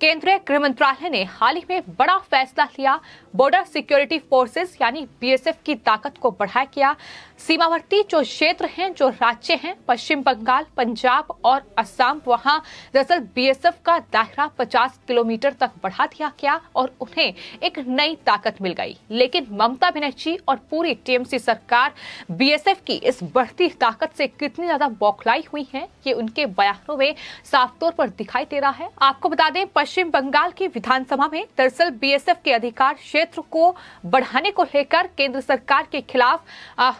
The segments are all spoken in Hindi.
केंद्रीय गृह मंत्रालय ने हाल ही में बड़ा फैसला लिया बॉर्डर सिक्योरिटी फोर्सेस यानी बीएसएफ की ताकत को बढ़ाया किया सीमावर्ती जो क्षेत्र हैं जो राज्य हैं पश्चिम बंगाल पंजाब और असम वहां दरअसल बीएसएफ का दायरा 50 किलोमीटर तक बढ़ा दिया गया और उन्हें एक नई ताकत मिल गई लेकिन ममता बनर्जी और पूरी टीएमसी सरकार बीएसएफ की इस बढ़ती ताकत से कितनी ज्यादा बौखलाई हुई है ये उनके बयानों में साफ तौर पर दिखाई दे रहा है आपको बता दें पश्चिम बंगाल की विधानसभा में दरअसल बीएसएफ के अधिकार क्षेत्र को बढ़ाने को लेकर केंद्र सरकार के खिलाफ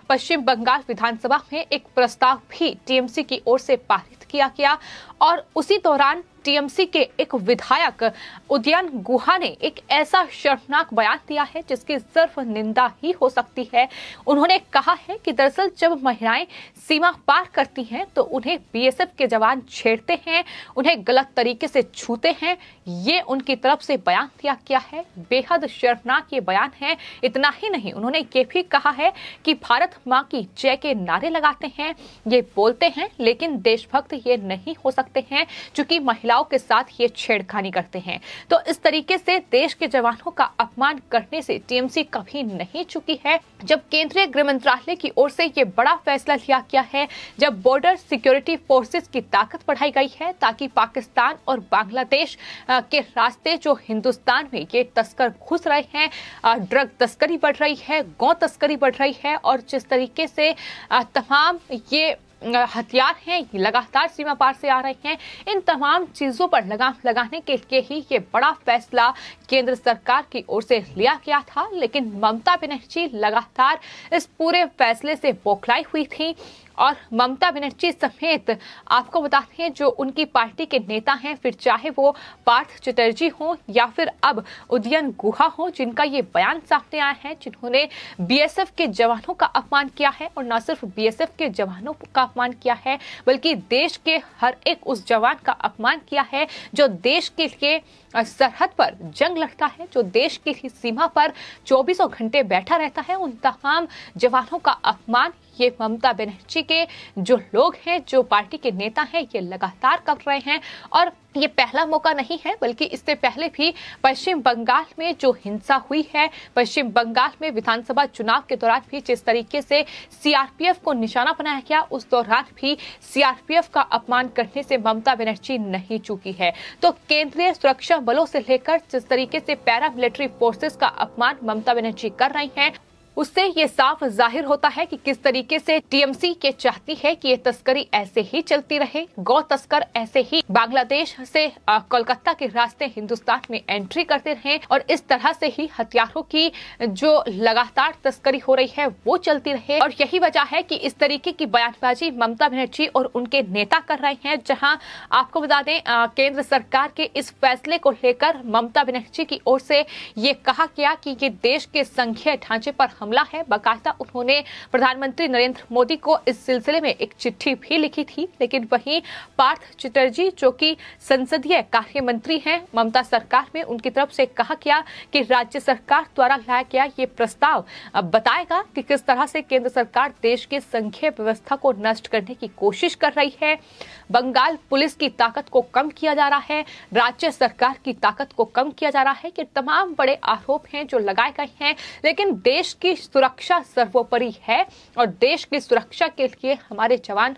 पश्चिम बंगाल विधानसभा में एक प्रस्ताव भी टीएमसी की ओर से पारित किया गया और उसी दौरान टीएमसी के एक विधायक उदयन गुहा ने एक ऐसा शर्मनाक बयान दिया है जिसकी सिर्फ निंदा ही हो सकती है उन्होंने कहा है कि दरअसल जब महिलाएं सीमा पार करती हैं तो उन्हें बीएसएफ के जवान छेड़ते हैं उन्हें गलत तरीके से छूते हैं ये उनकी तरफ से बयान दिया गया है बेहद शर्मनाक ये बयान है इतना ही नहीं उन्होंने ये भी कहा है कि भारत माँ की जय के नारे लगाते हैं ये बोलते हैं लेकिन देशभक्त ये नहीं हो सकते रखते हैं जो कि महिलाओं के साथ ये छेड़खानी करते हैं तो इस तरीके से देश के जवानों का अपमान करने से टीएमसी कभी नहीं चुकी है जब केंद्रीय गृह मंत्रालय की ओर से ये बड़ा फैसला लिया गया है जब बॉर्डर सिक्योरिटी फोर्सेस की ताकत बढ़ाई गई है ताकि पाकिस्तान और बांग्लादेश के रास्ते जो हिंदुस्तान में ये तस्कर घुस रहे हैं ड्रग तस्करी बढ़ रही है गौ तस्करी बढ़ रही है और जिस तरीके से तमाम ये हथियार हैं लगातार सीमा पार से आ रहे हैं इन तमाम चीज़ों पर लगाम लगाने के लिए ही ये बड़ा फैसला केंद्र सरकार की ओर से लिया गया था लेकिन ममता बनर्जी लगातार इस पूरे फैसले से बौखलाई हुई थी और ममता बनर्जी समेत आपको बताते हैं जो उनकी पार्टी के नेता हैं फिर चाहे वो पार्थ चटर्जी हो या फिर अब उदयन गुहा हो जिनका ये बयान सामने आया है जिन्होंने बीएसएफ के जवानों का अपमान किया है और न सिर्फ बीएसएफ के जवानों का अपमान किया है बल्कि देश के हर एक उस जवान का अपमान किया है जो देश के लिए सरहद पर जंग लगता है जो देश की सीमा पर चौबीसों घंटे बैठा रहता है उन तमाम जवानों का अपमान ये ममता बनर्जी के जो लोग हैं जो पार्टी के नेता हैं ये लगातार कर रहे हैं और ये पहला मौका नहीं है बल्कि इससे पहले भी पश्चिम बंगाल में जो हिंसा हुई है पश्चिम बंगाल में विधानसभा चुनाव के दौरान भी जिस तरीके से सीआरपीएफ को निशाना बनाया गया उस दौरान भी सीआरपीएफ का अपमान करने से ममता बनर्जी नहीं चुकी है तो केंद्रीय सुरक्षा बलों से लेकर जिस तरीके से पैरामिलिट्री फोर्सेस का अपमान ममता बनर्जी कर रही है उससे ये साफ जाहिर होता है कि किस तरीके से टीएमसी के चाहती है कि ये तस्करी ऐसे ही चलती रहे गौ तस्कर ऐसे ही बांग्लादेश से कोलकाता के रास्ते हिंदुस्तान में एंट्री करते रहे और इस तरह से ही हथियारों की जो लगातार तस्करी हो रही है वो चलती रहे और यही वजह है कि इस तरीके की बयानबाजी ममता बनर्जी और उनके नेता कर रहे हैं जहाँ आपको बता दें केंद्र सरकार के इस फैसले को लेकर ममता बनर्जी की ओर से ये कहा गया कि ये देश के संघीय ढांचे पर हम मामला है बाकायदा उन्होंने प्रधानमंत्री नरेंद्र मोदी को इस सिलसिले में एक चिट्ठी भी लिखी थी लेकिन वहीं पार्थ चटर्जी जो कि संसदीय कार्य मंत्री हैं ममता सरकार में उनकी तरफ से कहा गया कि राज्य सरकार द्वारा लाया गया ये प्रस्ताव बताएगा कि किस तरह से केंद्र सरकार देश के संघीय व्यवस्था को नष्ट करने की कोशिश कर रही है बंगाल पुलिस की ताकत को कम किया जा रहा है राज्य सरकार की ताकत को कम किया जा रहा है कि तमाम बड़े आरोप हैं जो लगाए गए हैं लेकिन देश की की सुरक्षा सर्वोपरि है और देश की सुरक्षा के लिए हमारे जवान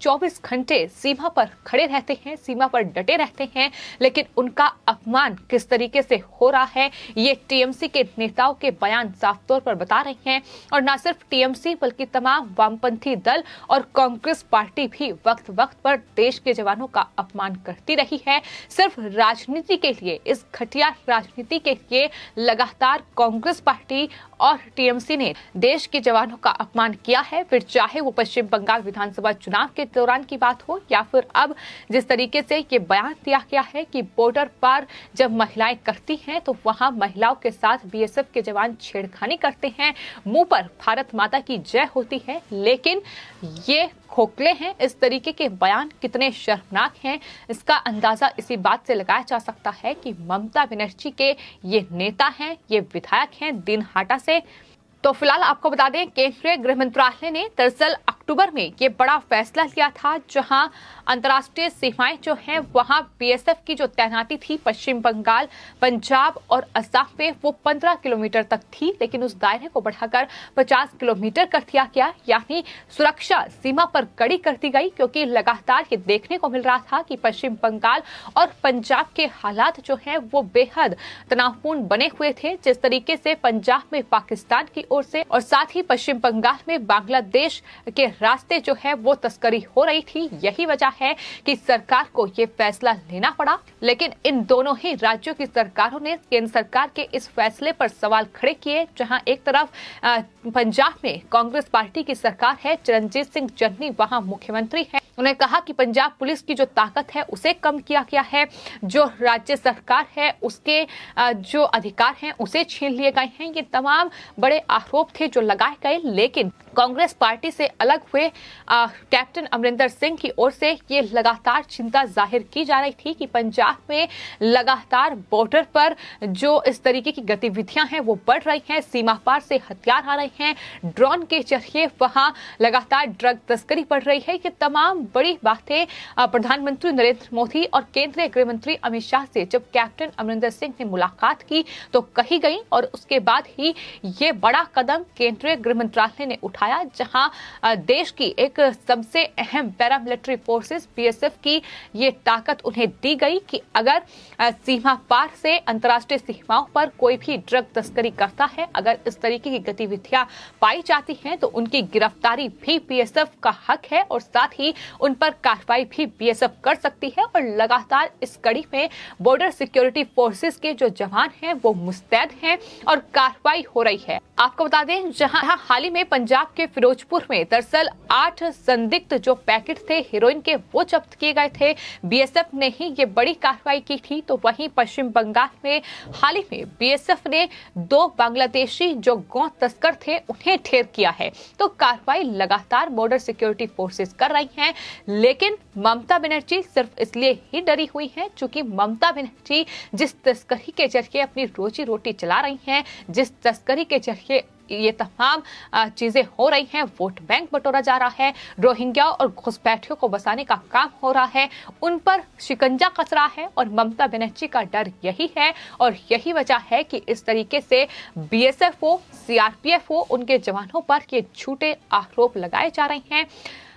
24 घंटे सीमा पर खड़े रहते हैं सीमा पर डटे रहते हैं लेकिन उनका अपमान किस तरीके से हो रहा है ये टीएमसी के नेताओं के बयान साफ तौर पर बता रहे हैं और न सिर्फ टीएमसी बल्कि तमाम वामपंथी दल और कांग्रेस पार्टी भी वक्त वक्त पर देश के जवानों का अपमान करती रही है सिर्फ राजनीति के लिए इस घटिया राजनीति के लिए लगातार कांग्रेस पार्टी और टीएमसी टीएमसी ने देश के जवानों का अपमान किया है फिर चाहे वो पश्चिम बंगाल विधानसभा चुनाव के दौरान की बात हो या फिर अब जिस तरीके से ये बयान दिया गया है कि बॉर्डर पर जब महिलाएं करती हैं तो वहां महिलाओं के साथ बीएसएफ के जवान छेड़खानी करते हैं मुंह पर भारत माता की जय होती है लेकिन ये खोखले हैं इस तरीके के बयान कितने शर्मनाक हैं इसका अंदाजा इसी बात से लगाया जा सकता है कि ममता बनर्जी के ये नेता हैं ये विधायक हैं दिनहाटा से तो फिलहाल आपको बता दें केंद्रीय गृह मंत्रालय ने दरअसल अक्टूबर में ये बड़ा फैसला लिया था जहां अंतर्राष्ट्रीय सीमाएं जो हैं वहां बीएसएफ की जो तैनाती थी पश्चिम बंगाल पंजाब और असम में वो 15 किलोमीटर तक थी लेकिन उस दायरे को बढ़ाकर 50 किलोमीटर कर दिया गया यानी सुरक्षा सीमा पर कड़ी कर दी गई क्योंकि लगातार ये देखने को मिल रहा था कि पश्चिम बंगाल और पंजाब के हालात जो है वो बेहद तनावपूर्ण बने हुए थे जिस तरीके से पंजाब में पाकिस्तान की ओर से और साथ ही पश्चिम बंगाल में बांग्लादेश के रास्ते जो है वो तस्करी हो रही थी यही वजह है कि सरकार को ये फैसला लेना पड़ा लेकिन इन दोनों ही राज्यों की सरकारों ने केंद्र सरकार के इस फैसले पर सवाल खड़े किए जहां एक तरफ पंजाब में कांग्रेस पार्टी की सरकार है चरणजीत सिंह चन्नी वहां मुख्यमंत्री है उन्होंने कहा कि पंजाब पुलिस की जो ताकत है उसे कम किया गया है जो राज्य सरकार है उसके जो अधिकार हैं उसे छीन लिए गए हैं ये तमाम बड़े आरोप थे जो लगाए गए लेकिन कांग्रेस पार्टी से अलग हुए कैप्टन अमरिंदर सिंह की ओर से ये लगातार चिंता जाहिर की जा रही थी कि पंजाब में लगातार बॉर्डर पर जो इस तरीके की गतिविधियां हैं वो बढ़ रही हैं सीमा पार से हथियार आ रहे हैं ड्रोन के जरिए वहां लगातार ड्रग तस्करी बढ़ रही है ये तमाम बड़ी बात प्रधानमंत्री नरेंद्र मोदी और केंद्रीय गृह मंत्री अमित शाह से जब कैप्टन अमरिंदर सिंह ने मुलाकात की तो कही गई और उसके बाद ही ये बड़ा कदम केंद्रीय गृह मंत्रालय ने उठाया जहां देश की एक सबसे अहम पैरामिलिट्री फोर्सेस बीएसएफ की ये ताकत उन्हें दी गई कि अगर सीमा पार से अंतर्राष्ट्रीय सीमाओं पर कोई भी ड्रग तस्करी करता है अगर इस तरीके की गतिविधियां पाई जाती हैं तो उनकी गिरफ्तारी भी बीएसएफ का हक है और साथ ही उन पर कार्रवाई भी बीएसएफ कर सकती है और लगातार इस कड़ी में बॉर्डर सिक्योरिटी फोर्सेस के जो जवान हैं वो मुस्तैद हैं और कार्रवाई हो रही है आपको बता दें जहां हाल ही में पंजाब के फिरोजपुर में दरअसल आठ संदिग्ध जो पैकेट थे हीरोइन के वो जब्त किए गए थे बीएसएफ ने ही ये बड़ी कार्रवाई की थी तो वहीं पश्चिम बंगाल में हाल ही में बीएसएफ ने दो बांग्लादेशी जो गौ तस्कर थे उन्हें ठेर किया है तो कार्रवाई लगातार बॉर्डर सिक्योरिटी फोर्सेस कर रही हैं लेकिन ममता बनर्जी सिर्फ इसलिए ही डरी हुई हैं क्योंकि ममता बनर्जी जिस तस्करी के जरिए अपनी रोजी रोटी चला रही हैं जिस तस्करी के जरिए ये तमाम चीज़ें हो रही हैं वोट बैंक बटोरा जा रहा है रोहिंग्या और घुसपैठियों को बसाने का काम हो रहा है उन पर शिकंजा कस रहा है और ममता बनर्जी का डर यही है और यही वजह है कि इस तरीके से बीएसएफ हो सीआरपीएफ हो उनके जवानों पर ये झूठे आरोप लगाए जा रहे हैं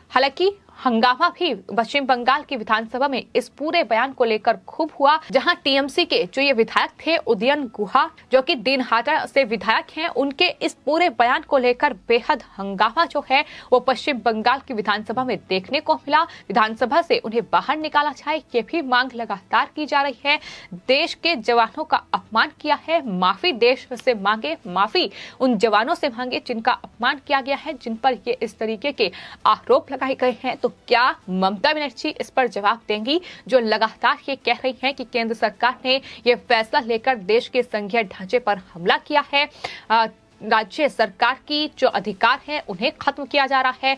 हालांकि हंगामा भी पश्चिम बंगाल की विधानसभा में इस पूरे बयान को लेकर खूब हुआ जहां टीएमसी के जो ये विधायक थे उदयन गुहा जो कि दिनहाटा से विधायक हैं उनके इस पूरे बयान को लेकर बेहद हंगामा जो है वो पश्चिम बंगाल की विधानसभा में देखने को मिला विधानसभा से उन्हें बाहर निकाला जाए ये भी मांग लगातार की जा रही है देश के जवानों का अपमान किया है माफी देश से मांगे माफी उन जवानों से मांगे जिनका अपमान किया गया है जिन पर ये इस तरीके के आरोप लगाए गए हैं तो क्या ममता बनर्जी इस पर जवाब देंगी जो लगातार ये कह रही हैं कि केंद्र सरकार ने यह फैसला लेकर देश के संघीय ढांचे पर हमला किया है राज्य सरकार की जो अधिकार है उन्हें खत्म किया जा रहा है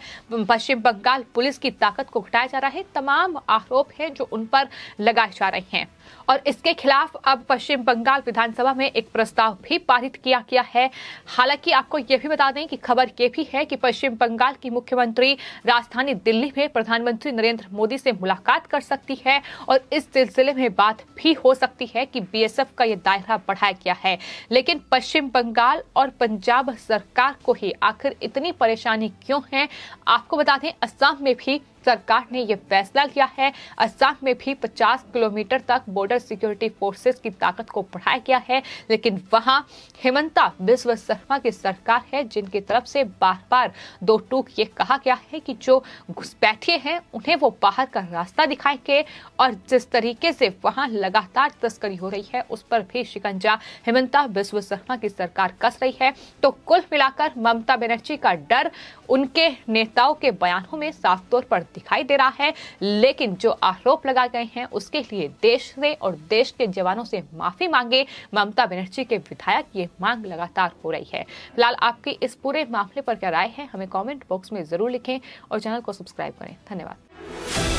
पश्चिम बंगाल पुलिस की ताकत को घटाया जा रहा है तमाम आरोप हैं जो उन पर लगाए जा रहे हैं और इसके खिलाफ अब पश्चिम बंगाल विधानसभा में एक प्रस्ताव भी पारित किया गया है हालांकि आपको यह भी बता दें कि खबर यह भी है कि पश्चिम बंगाल की मुख्यमंत्री राजधानी दिल्ली में प्रधानमंत्री नरेंद्र मोदी से मुलाकात कर सकती है और इस सिलसिले में बात भी हो सकती है कि बीएसएफ का यह दायरा बढ़ाया गया है लेकिन पश्चिम बंगाल और पंजाब सरकार को ही आखिर इतनी परेशानी क्यों है आपको बता दें असम में भी सरकार ने यह फैसला लिया है असम में भी 50 किलोमीटर तक बॉर्डर सिक्योरिटी फोर्सेस की ताकत को बढ़ाया गया है लेकिन वहां हेमंता बिस्व शर्मा की सरकार है जिनकी तरफ से बार बार दो टूक ये कहा गया है कि जो घुसपैठिए हैं उन्हें वो बाहर का रास्ता दिखाएंगे और जिस तरीके से वहां लगातार तस्करी हो रही है उस पर भी शिकंजा हेमंता बिस्व शर्मा की सरकार कस रही है तो कुल मिलाकर ममता बनर्जी का डर उनके नेताओं के बयानों में साफ तौर पर दिखाई दे रहा है लेकिन जो आरोप लगाए गए हैं उसके लिए देश से और देश के जवानों से माफी मांगे ममता बनर्जी के विधायक ये मांग लगातार हो रही है फिलहाल आपके इस पूरे मामले पर क्या राय है हमें कॉमेंट बॉक्स में जरूर लिखें और चैनल को सब्सक्राइब करें धन्यवाद